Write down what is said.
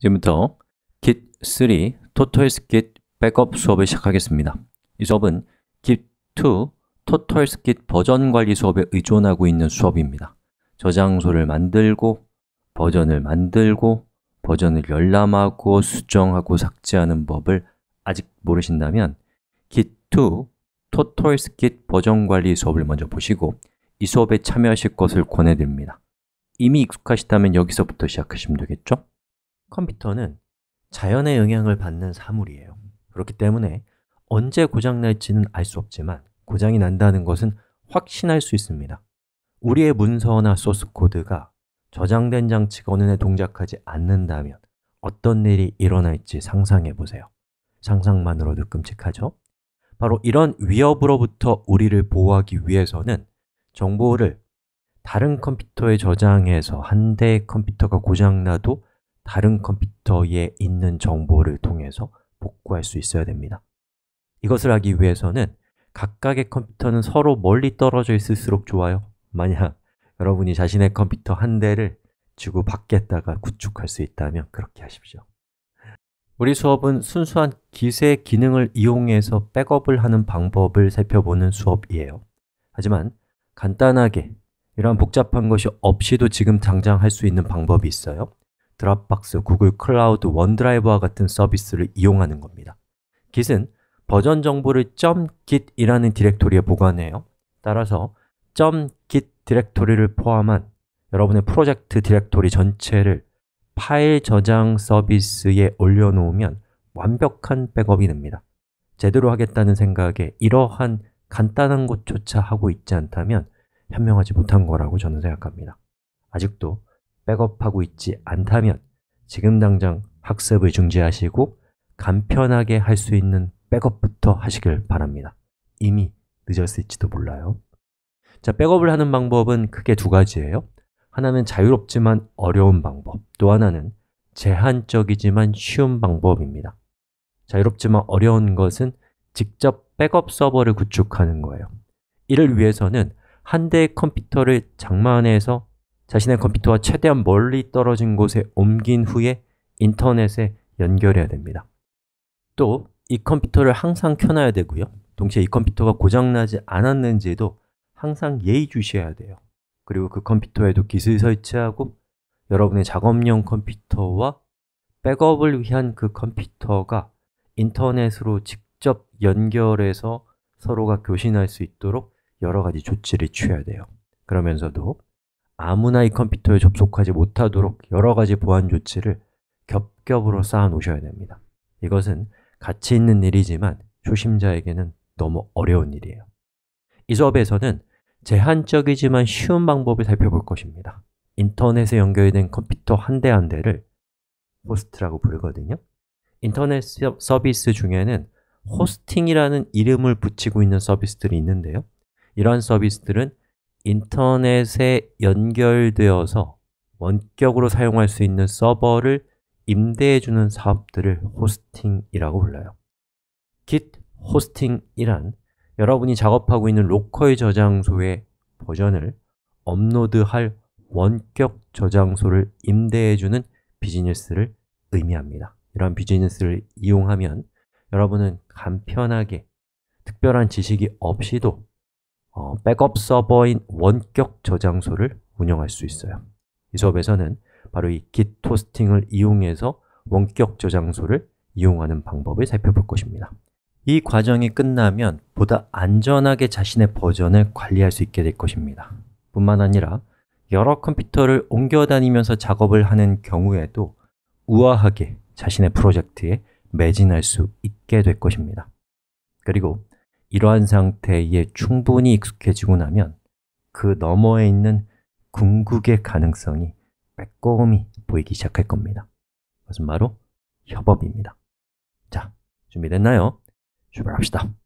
지금부터 Git3 TOTOS Git 백업 수업을 시작하겠습니다. 이 수업은 Git2 TOTOS Git 버전 관리 수업에 의존하고 있는 수업입니다. 저장소를 만들고, 버전을 만들고, 버전을 열람하고, 수정하고, 삭제하는 법을 아직 모르신다면 Git2 TOTOS Git 버전 관리 수업을 먼저 보시고 이 수업에 참여하실 것을 권해드립니다. 이미 익숙하시다면 여기서부터 시작하시면 되겠죠? 컴퓨터는 자연의 영향을 받는 사물이에요. 그렇기 때문에 언제 고장 날지는 알 수 없지만 고장이 난다는 것은 확신할 수 있습니다. 우리의 문서나 소스 코드가 저장된 장치가 어느 날 동작하지 않는다면 어떤 일이 일어날지 상상해 보세요. 상상만으로도 끔찍하죠? 바로 이런 위협으로부터 우리를 보호하기 위해서는 정보를 다른 컴퓨터에 저장해서 한 대의 컴퓨터가 고장나도 다른 컴퓨터에 있는 정보를 통해서 복구할 수 있어야 됩니다. 이것을 하기 위해서는 각각의 컴퓨터는 서로 멀리 떨어져 있을수록 좋아요. 만약 여러분이 자신의 컴퓨터 한 대를 지구 밖에다가 구축할 수 있다면 그렇게 하십시오. 우리 수업은 순수한 기세 기능을 이용해서 백업을 하는 방법을 살펴보는 수업이에요. 하지만 간단하게 이러한 복잡한 것이 없이도 지금 당장 할 수 있는 방법이 있어요. 드랍박스, 구글 클라우드, 원드라이브와 같은 서비스를 이용하는 겁니다. Git은 버전 정보를 .git이라는 디렉토리에 보관해요. 따라서 .git 디렉토리를 포함한 여러분의 프로젝트 디렉토리 전체를 파일 저장 서비스에 올려놓으면 완벽한 백업이 됩니다. 제대로 하겠다는 생각에 이러한 간단한 것조차 하고 있지 않다면 현명하지 못한 거라고 저는 생각합니다. 아직도 백업하고 있지 않다면 지금 당장 학습을 중지하시고 간편하게 할 수 있는 백업부터 하시길 바랍니다. 이미 늦었을지도 몰라요. 자, 백업을 하는 방법은 크게 두 가지예요. 하나는 자유롭지만 어려운 방법, 또 하나는 제한적이지만 쉬운 방법입니다. 자유롭지만 어려운 것은 직접 백업 서버를 구축하는 거예요. 이를 위해서는 한 대의 컴퓨터를 장만해서 자신의 컴퓨터와 최대한 멀리 떨어진 곳에 옮긴 후에 인터넷에 연결해야 됩니다 또 이 컴퓨터를 항상 켜놔야 되고요 동시에 이 컴퓨터가 고장나지 않았는지도 항상 예의주셔야 돼요 그리고 그 컴퓨터에도 기술 설치하고 여러분의 작업용 컴퓨터와 백업을 위한 그 컴퓨터가 인터넷으로 직접 연결해서 서로가 교신할 수 있도록 여러 가지 조치를 취해야 돼요 그러면서도 아무나 이 컴퓨터에 접속하지 못하도록 여러 가지 보안 조치를 겹겹으로 쌓아 놓으셔야 됩니다 이것은 가치 있는 일이지만 초심자에게는 너무 어려운 일이에요 이 수업에서는 제한적이지만 쉬운 방법을 살펴볼 것입니다 인터넷에 연결된 컴퓨터 한 대 한 대를 호스트라고 부르거든요 인터넷 서비스 중에는 호스팅이라는 이름을 붙이고 있는 서비스들이 있는데요 이러한 서비스들은 인터넷에 연결되어서 원격으로 사용할 수 있는 서버를 임대해주는 사업들을 호스팅이라고 불러요 git 호스팅이란 여러분이 작업하고 있는 로컬 저장소의 버전을 업로드할 원격 저장소를 임대해주는 비즈니스를 의미합니다 이런 비즈니스를 이용하면 여러분은 간편하게 특별한 지식이 없이도 어, 백업 서버인 원격 저장소를 운영할 수 있어요. 이 수업에서는 바로 이 git 토스팅을 이용해서 원격 저장소를 이용하는 방법을 살펴볼 것입니다. 이 과정이 끝나면 보다 안전하게 자신의 버전을 관리할 수 있게 될 것입니다. 뿐만 아니라 여러 컴퓨터를 옮겨 다니면서 작업을 하는 경우에도 우아하게 자신의 프로젝트에 매진할 수 있게 될 것입니다. 그리고 이러한 상태에 충분히 익숙해지고 나면그 너머에 있는 궁극의 가능성이 빼꼼히 보이기 시작할 겁니다. 그것은 바로 협업입니다. 자, 준비됐나요? 출발합시다.